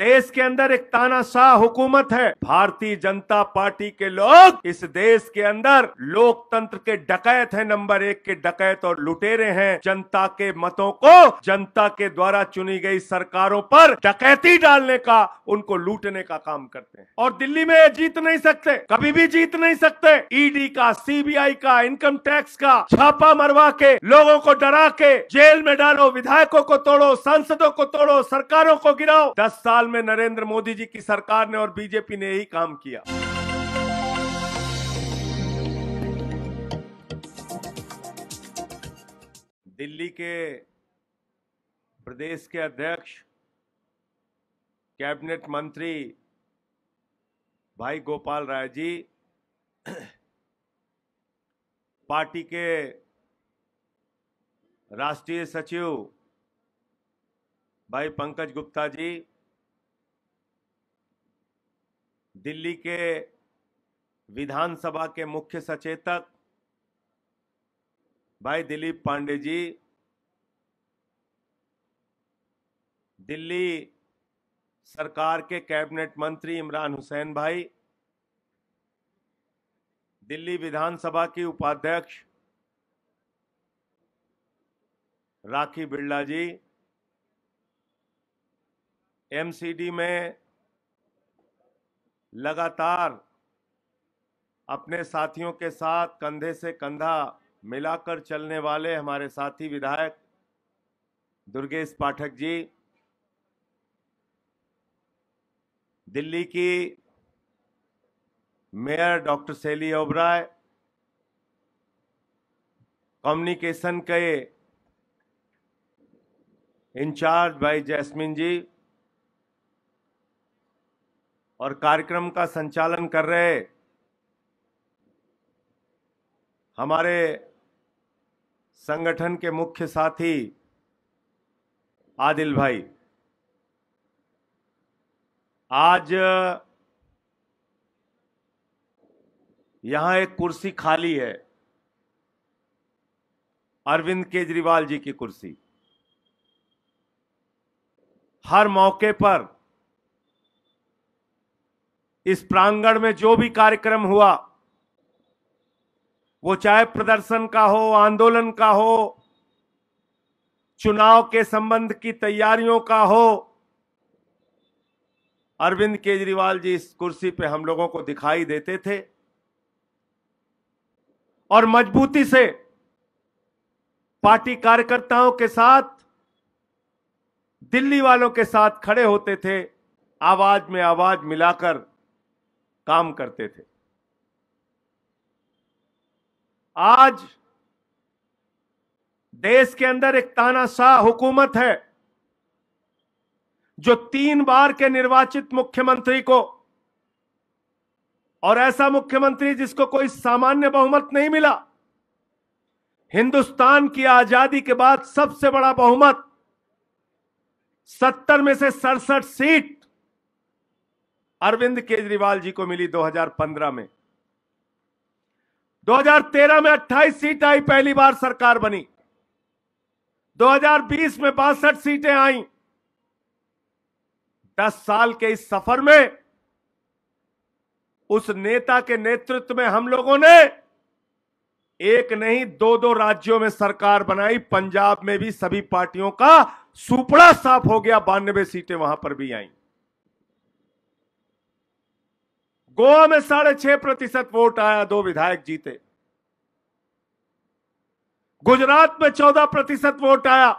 देश के अंदर एक तानाशाह हुकूमत है भारतीय जनता पार्टी के लोग इस देश के अंदर लोकतंत्र के डकैत है नंबर एक के डकैत और लुटेरे हैं जनता के मतों को जनता के द्वारा चुनी गई सरकारों पर डकैती डालने का उनको लूटने का काम करते हैं और दिल्ली में जीत नहीं सकते कभी भी जीत नहीं सकते ईडी e का सीबीआई का इनकम टैक्स का छापा मरवा के लोगों को डरा के जेल में डालो विधायकों को तोड़ो सांसदों को तोड़ो सरकारों को गिराओ दस साल साल में नरेंद्र मोदी जी की सरकार ने और बीजेपी ने यही काम किया दिल्ली के प्रदेश के अध्यक्ष कैबिनेट मंत्री भाई गोपाल राय जी पार्टी के राष्ट्रीय सचिव भाई पंकज गुप्ता जी दिल्ली के विधानसभा के मुख्य सचेतक भाई दिलीप पांडे जी दिल्ली सरकार के कैबिनेट मंत्री इमरान हुसैन भाई दिल्ली विधानसभा की उपाध्यक्ष राखी बिरला जी एमसीडी में लगातार अपने साथियों के साथ कंधे से कंधा मिलाकर चलने वाले हमारे साथी विधायक दुर्गेश पाठक जी दिल्ली की mayor doctor Shelly Oberoi communication के इंचार्ज भाई जैस्मिन जी और कार्यक्रम का संचालन कर रहे हमारे संगठन के मुख्य साथी आदिल भाई आज यहां एक कुर्सी खाली है अरविंद केजरीवाल जी की कुर्सी हर मौके पर इस प्रांगण में जो भी कार्यक्रम हुआ वो चाहे प्रदर्शन का हो आंदोलन का हो चुनाव के संबंध की तैयारियों का हो अरविंद केजरीवाल जी इस कुर्सी पे हम लोगों को दिखाई देते थे और मजबूती से पार्टी कार्यकर्ताओं के साथ दिल्ली वालों के साथ खड़े होते थे आवाज में आवाज मिलाकर काम करते थे आज देश के अंदर एक तानाशाह हुकूमत है जो तीन बार के निर्वाचित मुख्यमंत्री को और ऐसा मुख्यमंत्री जिसको कोई सामान्य बहुमत नहीं मिला हिंदुस्तान की आजादी के बाद सबसे बड़ा बहुमत सत्तर में से सड़सठ सीट अरविंद केजरीवाल जी को मिली 2015 में 2013 में 28 सीट आई पहली बार सरकार बनी 2020 में बासठ सीटें आई 10 साल के इस सफर में उस नेता के नेतृत्व में हम लोगों ने एक नहीं दो दो राज्यों में सरकार बनाई पंजाब में भी सभी पार्टियों का सुपड़ा साफ हो गया बानवे सीटें वहां पर भी आई गोवा में साढ़े छह प्रतिशत वोट आया दो विधायक जीते गुजरात में चौदह प्रतिशत वोट आया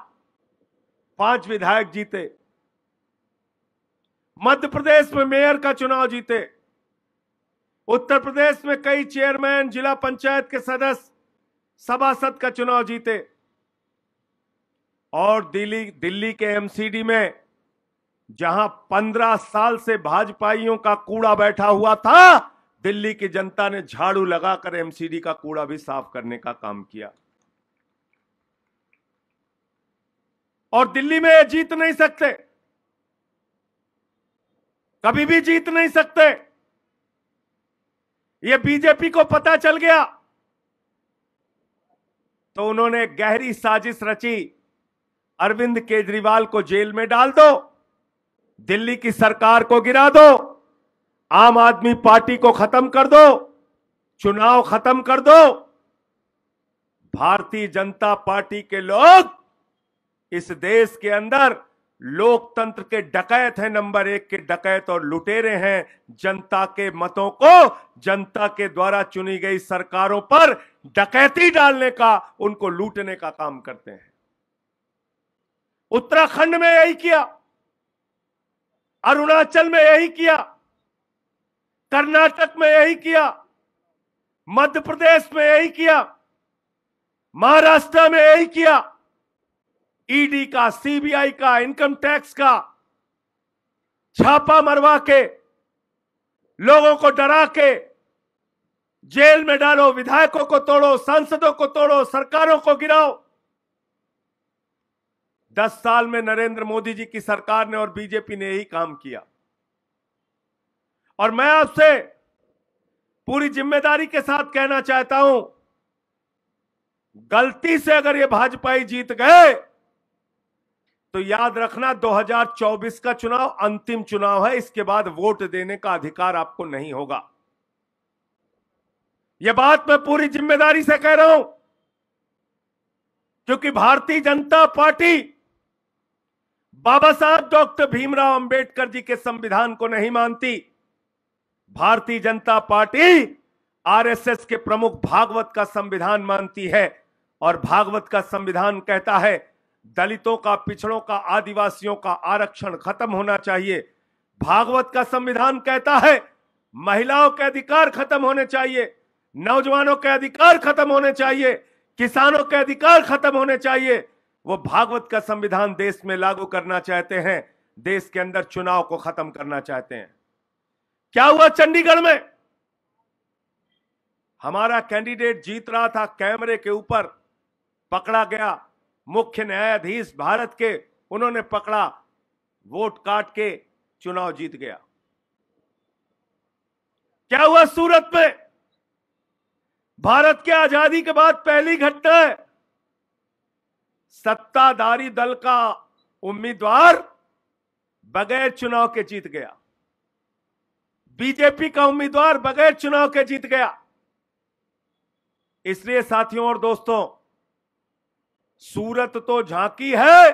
पांच विधायक जीते मध्य प्रदेश में मेयर का चुनाव जीते उत्तर प्रदेश में कई चेयरमैन जिला पंचायत के सदस्य सभासद का चुनाव जीते और दिल्ली दिल्ली के एमसीडी में जहां पंद्रह साल से भाजपाइयों का कूड़ा बैठा हुआ था दिल्ली की जनता ने झाड़ू लगाकर एमसीडी का कूड़ा भी साफ करने का काम किया और दिल्ली में जीत नहीं सकते कभी भी जीत नहीं सकते ये बीजेपी को पता चल गया तो उन्होंने गहरी साजिश रची अरविंद केजरीवाल को जेल में डाल दो दिल्ली की सरकार को गिरा दो आम आदमी पार्टी को खत्म कर दो चुनाव खत्म कर दो भारतीय जनता पार्टी के लोग इस देश के अंदर लोकतंत्र के डकैत हैं नंबर एक के डकैत और लुटेरे हैं जनता के मतों को जनता के द्वारा चुनी गई सरकारों पर डकैती डालने का उनको लूटने का काम करते हैं उत्तराखंड में यही किया अरुणाचल में यही किया कर्नाटक में यही किया मध्य प्रदेश में यही किया महाराष्ट्र में यही किया ईडी e का सीबीआई का इनकम टैक्स का छापा मरवा के लोगों को डरा के जेल में डालो विधायकों को तोड़ो सांसदों को तोड़ो सरकारों को गिराओ दस साल में नरेंद्र मोदी जी की सरकार ने और बीजेपी ने यही काम किया और मैं आपसे पूरी जिम्मेदारी के साथ कहना चाहता हूं गलती से अगर ये भाजपाई जीत गए तो याद रखना 2024 का चुनाव अंतिम चुनाव है इसके बाद वोट देने का अधिकार आपको नहीं होगा यह बात मैं पूरी जिम्मेदारी से कह रहा हूं क्योंकि भारतीय जनता पार्टी बाबा साहब डॉक्टर भीमराव अंबेडकर जी के संविधान को नहीं मानती भारतीय जनता पार्टी आरएसएस के प्रमुख भागवत का संविधान मानती है और भागवत का संविधान कहता है दलितों का पिछड़ों का आदिवासियों का आरक्षण खत्म होना चाहिए भागवत का संविधान कहता है महिलाओं के अधिकार खत्म होने चाहिए नौजवानों के अधिकार खत्म होने चाहिए किसानों के अधिकार खत्म होने चाहिए वो भागवत का संविधान देश में लागू करना चाहते हैं देश के अंदर चुनाव को खत्म करना चाहते हैं क्या हुआ चंडीगढ़ में हमारा कैंडिडेट जीत रहा था कैमरे के ऊपर पकड़ा गया मुख्य न्यायाधीश भारत के उन्होंने पकड़ा वोट काट के चुनाव जीत गया क्या हुआ सूरत में भारत के आजादी के बाद पहली घटना है सत्ताधारी दल का उम्मीदवार बगैर चुनाव के जीत गया बीजेपी का उम्मीदवार बगैर चुनाव के जीत गया इसलिए साथियों और दोस्तों सूरत तो झांकी है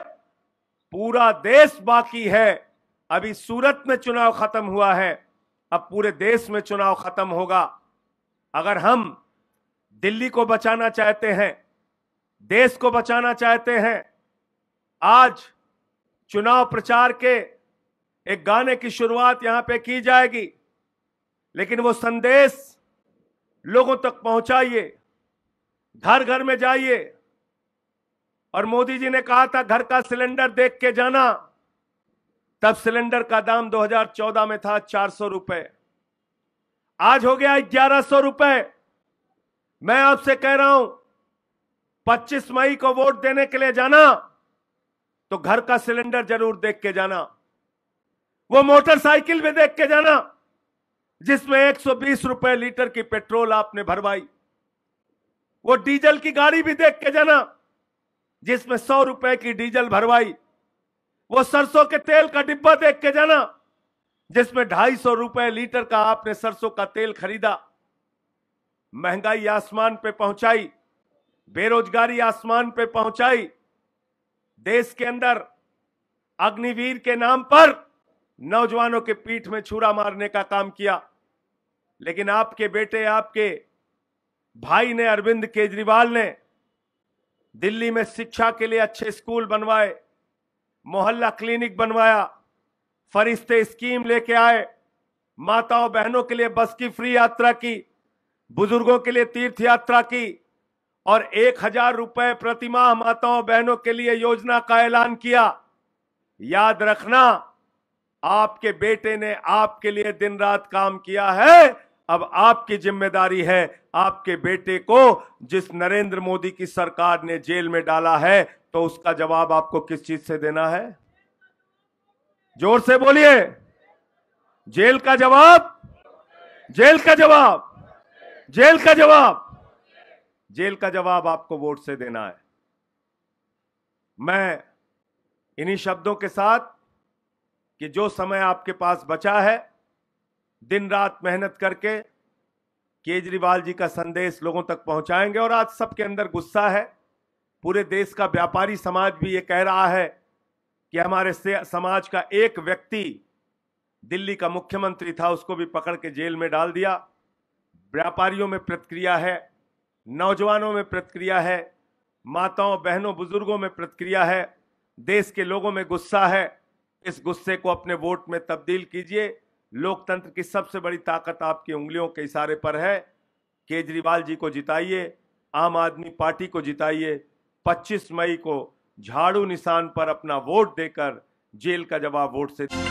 पूरा देश बाकी है अभी सूरत में चुनाव खत्म हुआ है अब पूरे देश में चुनाव खत्म होगा अगर हम दिल्ली को बचाना चाहते हैं देश को बचाना चाहते हैं आज चुनाव प्रचार के एक गाने की शुरुआत यहां पे की जाएगी लेकिन वो संदेश लोगों तक पहुंचाइए घर घर में जाइए और मोदी जी ने कहा था घर का सिलेंडर देख के जाना तब सिलेंडर का दाम 2014 में था चार सौ रुपए आज हो गया ग्यारह सौ रुपए मैं आपसे कह रहा हूं 25 मई को वोट देने के लिए जाना तो घर का सिलेंडर जरूर देख के जाना वो मोटरसाइकिल भी देख के जाना जिसमें 120 रुपए लीटर की पेट्रोल आपने भरवाई वो डीजल की गाड़ी भी देख के जाना जिसमें सौ रुपए की डीजल भरवाई वो सरसों के तेल का डिब्बा देख के जाना जिसमें ढाई सौ रुपए लीटर का आपने सरसों का तेल खरीदा महंगाई आसमान पे पहुंचाई बेरोजगारी आसमान पे पहुंचाई देश के अंदर अग्निवीर के नाम पर नौजवानों के पीठ में छुरा मारने का काम किया लेकिन आपके बेटे आपके भाई ने अरविंद केजरीवाल ने दिल्ली में शिक्षा के लिए अच्छे स्कूल बनवाए मोहल्ला क्लिनिक बनवाया फरिश्ते स्कीम लेके आए माताओं बहनों के लिए बस की फ्री यात्रा की बुजुर्गों के लिए तीर्थ यात्रा की और एक हजार रुपए प्रतिमाह माताओं बहनों के लिए योजना का ऐलान किया याद रखना आपके बेटे ने आपके लिए दिन रात काम किया है अब आपकी जिम्मेदारी है आपके बेटे को जिस नरेंद्र मोदी की सरकार ने जेल में डाला है तो उसका जवाब आपको किस चीज से देना है जोर से बोलिए जेल का जवाब जेल का जवाब जेल का जवाब जेल का जवाब आपको वोट से देना है मैं इन्हीं शब्दों के साथ कि जो समय आपके पास बचा है दिन रात मेहनत करके केजरीवाल जी का संदेश लोगों तक पहुंचाएंगे और आज सबके अंदर गुस्सा है पूरे देश का व्यापारी समाज भी ये कह रहा है कि हमारे समाज का एक व्यक्ति दिल्ली का मुख्यमंत्री था उसको भी पकड़ के जेल में डाल दिया व्यापारियों में प्रतिक्रिया है नौजवानों में प्रतिक्रिया है माताओं बहनों बुजुर्गों में प्रतिक्रिया है देश के लोगों में गुस्सा है इस गुस्से को अपने वोट में तब्दील कीजिए लोकतंत्र की सबसे बड़ी ताकत आपकी उंगलियों के इशारे पर है केजरीवाल जी को जिताइए आम आदमी पार्टी को जिताइए 25 मई को झाड़ू निशान पर अपना वोट देकर जेल का जवाब वोट से